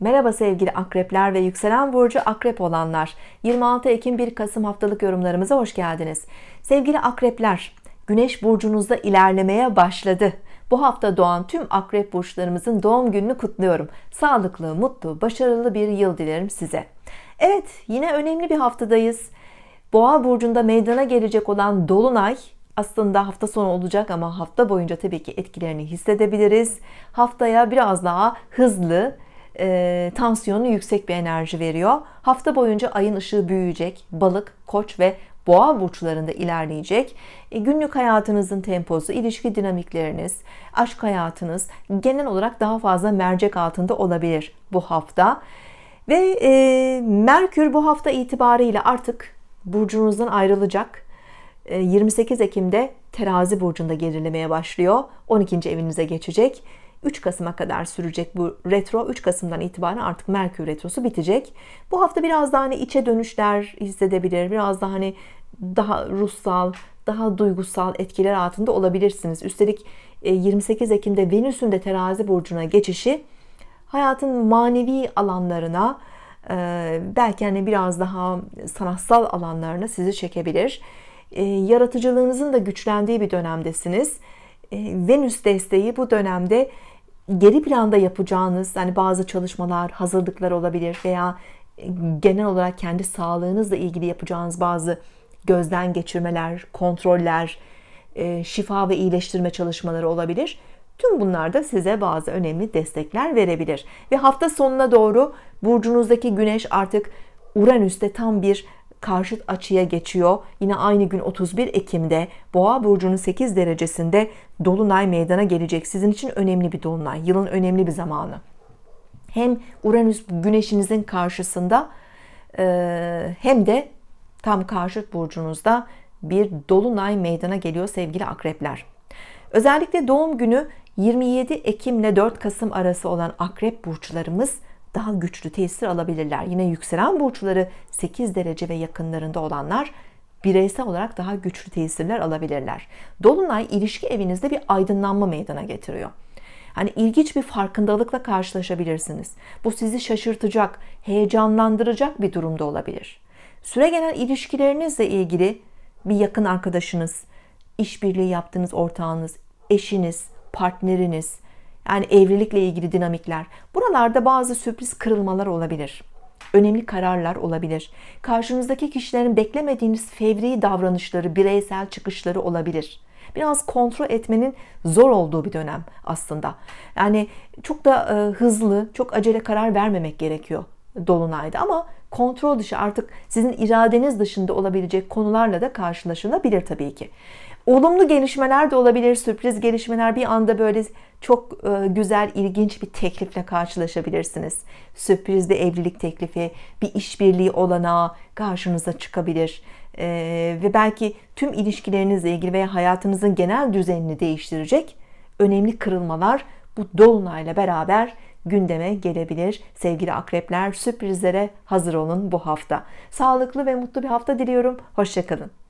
Merhaba sevgili akrepler ve yükselen burcu akrep olanlar. 26 Ekim 1 Kasım haftalık yorumlarımıza hoş geldiniz. Sevgili akrepler, güneş burcunuzda ilerlemeye başladı. Bu hafta doğan tüm akrep burçlarımızın doğum gününü kutluyorum. Sağlıklı, mutlu, başarılı bir yıl dilerim size. Evet, yine önemli bir haftadayız. Boğa burcunda meydana gelecek olan dolunay aslında hafta sonu olacak ama hafta boyunca tabii ki etkilerini hissedebiliriz. Haftaya biraz daha hızlı, e, tansiyonu yüksek bir enerji veriyor. Hafta boyunca ayın ışığı büyüyecek. Balık, koç ve boğa burçlarında ilerleyecek. E, günlük hayatınızın temposu, ilişki dinamikleriniz, aşk hayatınız genel olarak daha fazla mercek altında olabilir bu hafta. Ve e, Merkür bu hafta itibariyle artık burcunuzdan ayrılacak. E, 28 Ekim'de terazi burcunda gerilemeye başlıyor. 12. evinize geçecek. 3 Kasım'a kadar sürecek bu retro. 3 Kasım'dan itibaren artık Merkür retrosu bitecek. Bu hafta biraz daha hani içe dönüşler hissedebilir. Biraz daha hani daha ruhsal, daha duygusal etkiler altında olabilirsiniz. Üstelik 28 e, Ekim'de Venüs'ün de terazi burcuna geçişi hayatın manevi alanlarına e, belki hani biraz daha sanatsal alanlarına sizi çekebilir. E, yaratıcılığınızın da güçlendiği bir dönemdesiniz. Venüs desteği bu dönemde geri planda yapacağınız yani bazı çalışmalar, hazırlıklar olabilir veya e, genel olarak kendi sağlığınızla ilgili yapacağınız bazı gözden geçirmeler, kontroller, e, şifa ve iyileştirme çalışmaları olabilir. Tüm bunlar da size bazı önemli destekler verebilir. Ve hafta sonuna doğru burcunuzdaki güneş artık Uranüs'te tam bir karşıt açıya geçiyor. Yine aynı gün 31 Ekim'de Boğa burcunun 8 derecesinde dolunay meydana gelecek. Sizin için önemli bir dolunay, yılın önemli bir zamanı. Hem Uranüs güneşinizin karşısında e, hem de tam karşıt burcunuzda bir dolunay meydana geliyor sevgili akrepler. Özellikle doğum günü 27 Ekim ile 4 Kasım arası olan akrep burçlarımız daha güçlü tesir alabilirler. Yine yükselen burçları 8 derece ve yakınlarında olanlar bireysel olarak daha güçlü tesirler alabilirler. Dolunay ilişki evinizde bir aydınlanma meydana getiriyor. Hani ilginç bir farkındalıkla karşılaşabilirsiniz. Bu sizi şaşırtacak, heyecanlandıracak bir durumda olabilir. Süre gelen ilişkilerinizle ilgili bir yakın arkadaşınız, işbirliği yaptığınız ortağınız, eşiniz, partneriniz, yani evlilikle ilgili dinamikler. Buralarda bazı sürpriz kırılmalar olabilir. Önemli kararlar olabilir. Karşınızdaki kişilerin beklemediğiniz fevri davranışları, bireysel çıkışları olabilir. Biraz kontrol etmenin zor olduğu bir dönem aslında. Yani çok da e, hızlı, çok acele karar vermemek gerekiyor dolunaydı ama kontrol dışı artık sizin iradeniz dışında olabilecek konularla da karşılaşılabilir tabii ki. Olumlu gelişmeler de olabilir, sürpriz gelişmeler bir anda böyle çok e, güzel, ilginç bir teklifle karşılaşabilirsiniz. Sürprizli evlilik teklifi, bir işbirliği olanağı karşınıza çıkabilir. Ee, ve belki tüm ilişkilerinizle ilgili veya hayatınızın genel düzenini değiştirecek önemli kırılmalar bu dolunayla beraber gündeme gelebilir. Sevgili akrepler sürprizlere hazır olun bu hafta. Sağlıklı ve mutlu bir hafta diliyorum. Hoşçakalın.